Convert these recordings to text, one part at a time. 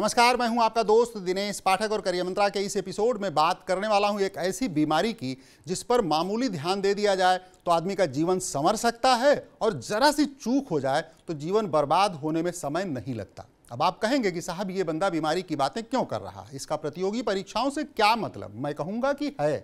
नमस्कार मैं हूं आपका दोस्त दिनेश पाठक और करियर मंत्रा के इस एपिसोड में बात करने वाला हूं एक ऐसी बीमारी की जिस पर मामूली ध्यान दे दिया जाए तो आदमी का जीवन संवर सकता है और जरा सी चूक हो जाए तो जीवन बर्बाद होने में समय नहीं लगता अब आप कहेंगे कि साहब ये बंदा बीमारी की बातें क्यों कर रहा है इसका प्रतियोगी परीक्षाओं से क्या मतलब मैं कहूँगा कि है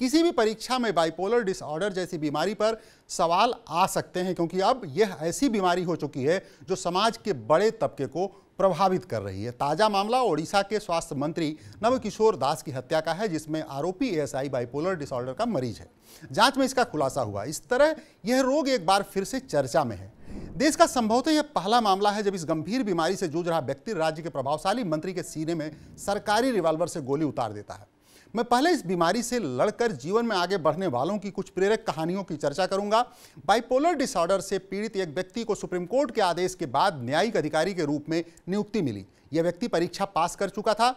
किसी भी परीक्षा में बाइपोलर डिसऑर्डर जैसी बीमारी पर सवाल आ सकते हैं क्योंकि अब यह ऐसी बीमारी हो चुकी है जो समाज के बड़े तबके को प्रभावित कर रही है ताजा मामला ओडिशा के स्वास्थ्य मंत्री नवकिशोर दास की हत्या का है जिसमें आरोपी एएसआई बाइपोलर डिसऑर्डर का मरीज है जांच में इसका खुलासा हुआ इस तरह यह रोग एक बार फिर से चर्चा में है देश का संभवतः यह पहला मामला है जब इस गंभीर बीमारी से जूझ रहा व्यक्ति राज्य के प्रभावशाली मंत्री के सीने में सरकारी रिवाल्वर से गोली उतार देता है मैं पहले इस बीमारी से लड़कर जीवन में आगे बढ़ने वालों की कुछ प्रेरक कहानियों की चर्चा करूंगा बाइपोलर डिसऑर्डर से पीड़ित एक व्यक्ति को सुप्रीम कोर्ट के आदेश के बाद न्यायिक अधिकारी के रूप में नियुक्ति मिली यह व्यक्ति परीक्षा पास कर चुका था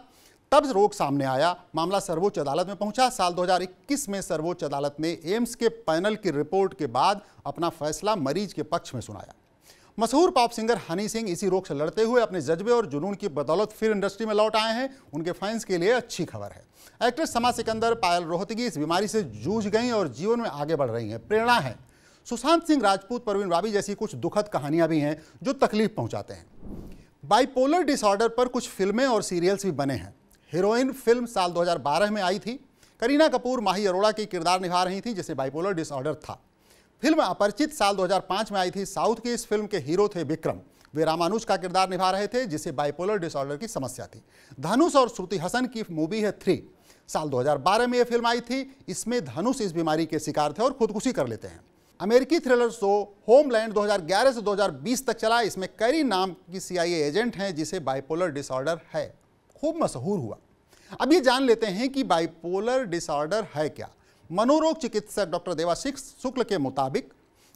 तब रोग सामने आया मामला सर्वोच्च अदालत में पहुंचा साल 2021 में सर्वोच्च अदालत ने एम्स के पैनल की रिपोर्ट के बाद अपना फैसला मरीज के पक्ष में सुनाया मशहूर पॉप सिंगर हनी सिंह इसी रोग से लड़ते हुए अपने जज्बे और जुनून की बदौलत फिर इंडस्ट्री में लौट आए हैं उनके फैंस के लिए अच्छी खबर है एक्ट्रेस समा सिकंदर पायल रोहतगी इस बीमारी से जूझ गई और जीवन में आगे बढ़ रही हैं प्रेरणा है सुशांत सिंह राजपूत परवीन राबी जैसी कुछ दुखद कहानियां भी हैं जो तकलीफ पहुंचाते हैं बाइपोलर डिसऑर्डर पर कुछ फिल्में और सीरियल्स भी बने हैं हीरोइन फिल्म साल 2012 में आई थी करीना कपूर माही अरोड़ा के किरदार निभा रही थी जिसे बाइपोलर डिसऑर्डर था फिल्म अपरिचित साल 2005 में आई थी साउथ की इस फिल्म के हीरो थे विक्रम वे रामानुज का किरदार निभा रहे थे जिसे बाइपोलर डिसऑर्डर की समस्या थी धनुष और श्रुति हसन की मूवी है थ्री साल 2012 में यह फिल्म आई थी इसमें धनुष इस बीमारी के शिकार थे और खुदकुशी कर लेते हैं अमेरिकी थ्रिलर शो होमलैंड 2011 से 2020 तक चला इसमें कैरी नाम की सीआईए एजेंट हैं जिसे बाइपोलर डिसऑर्डर है खूब मशहूर हुआ अब ये जान लेते हैं कि बाइपोलर डिसऑर्डर है क्या मनोरोग चिकित्सक डॉक्टर देवाशिख शुक्ल के मुताबिक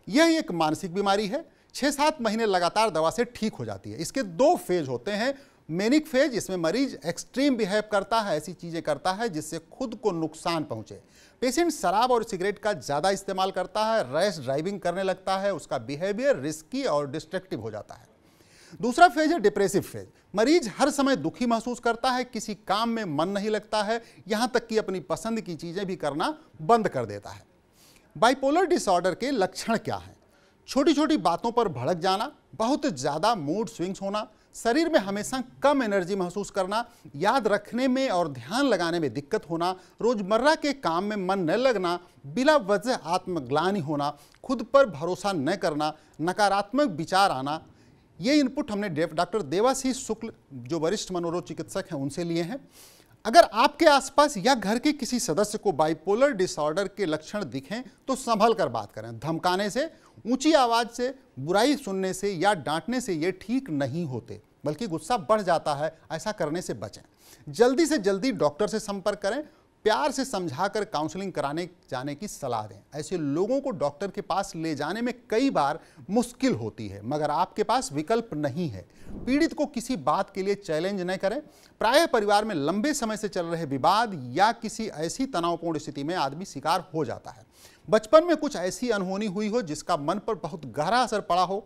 यह एक मानसिक बीमारी है छः सात महीने लगातार दवा से ठीक हो जाती है इसके दो फेज होते हैं मेनिक फेज इसमें मरीज एक्सट्रीम बिहेव करता है ऐसी चीज़ें करता है जिससे खुद को नुकसान पहुंचे पेशेंट शराब और सिगरेट का ज़्यादा इस्तेमाल करता है रैश ड्राइविंग करने लगता है उसका बिहेवियर रिस्की और डिस्ट्रक्टिव हो जाता है दूसरा फेज है डिप्रेसिव फेज मरीज हर समय दुखी महसूस करता है किसी काम में मन नहीं लगता है यहाँ तक कि अपनी पसंद की चीज़ें भी करना बंद कर देता है बाइपोलर डिसऑर्डर के लक्षण क्या हैं छोटी छोटी बातों पर भड़क जाना बहुत ज़्यादा मूड स्विंग्स होना शरीर में हमेशा कम एनर्जी महसूस करना याद रखने में और ध्यान लगाने में दिक्कत होना रोज़मर्रा के काम में मन न लगना बिला वजह आत्मग्लानी होना खुद पर भरोसा न करना नकारात्मक विचार आना ये इनपुट हमने डॉक्टर देवाशीष शुक्ल जो वरिष्ठ मनोरोग चिकित्सक हैं उनसे लिए हैं अगर आपके आसपास या घर के किसी सदस्य को बाइपोलर डिसऑर्डर के लक्षण दिखें तो संभल कर बात करें धमकाने से ऊंची आवाज़ से बुराई सुनने से या डांटने से ये ठीक नहीं होते बल्कि गुस्सा बढ़ जाता है ऐसा करने से बचें जल्दी से जल्दी डॉक्टर से संपर्क करें प्यार से समझाकर काउंसलिंग कराने जाने की सलाह दें ऐसे लोगों को डॉक्टर के पास ले जाने में कई बार मुश्किल होती है मगर आपके पास विकल्प नहीं है पीड़ित को किसी बात के लिए चैलेंज न करें प्राय परिवार में लंबे समय से चल रहे विवाद या किसी ऐसी तनावपूर्ण स्थिति में आदमी शिकार हो जाता है बचपन में कुछ ऐसी अनहोनी हुई हो जिसका मन पर बहुत गहरा असर पड़ा हो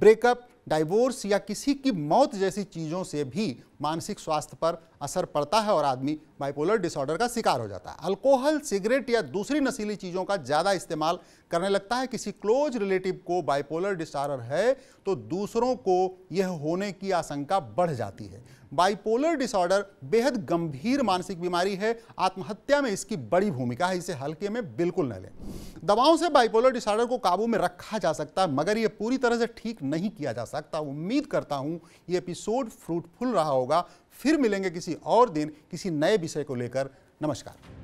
ब्रेकअप डाइवोर्स या किसी की मौत जैसी चीज़ों से भी मानसिक स्वास्थ्य पर असर पड़ता है और आदमी बाइपोलर डिसऑर्डर का शिकार हो जाता है अल्कोहल सिगरेट या दूसरी नशीली चीज़ों का ज़्यादा इस्तेमाल करने लगता है किसी क्लोज रिलेटिव को बाइपोलर डिसऑर्डर है तो दूसरों को यह होने की आशंका बढ़ जाती है बाइपोलर डिसऑर्डर बेहद गंभीर मानसिक बीमारी है आत्महत्या में इसकी बड़ी भूमिका है इसे हल्के में बिल्कुल न लें दवाओं से बाइपोलर डिसऑर्डर को काबू में रखा जा सकता है मगर यह पूरी तरह से ठीक नहीं किया जा सकता उम्मीद करता हूँ ये एपिसोड फ्रूटफुल रहा होगा होगा फिर मिलेंगे किसी और दिन किसी नए विषय को लेकर नमस्कार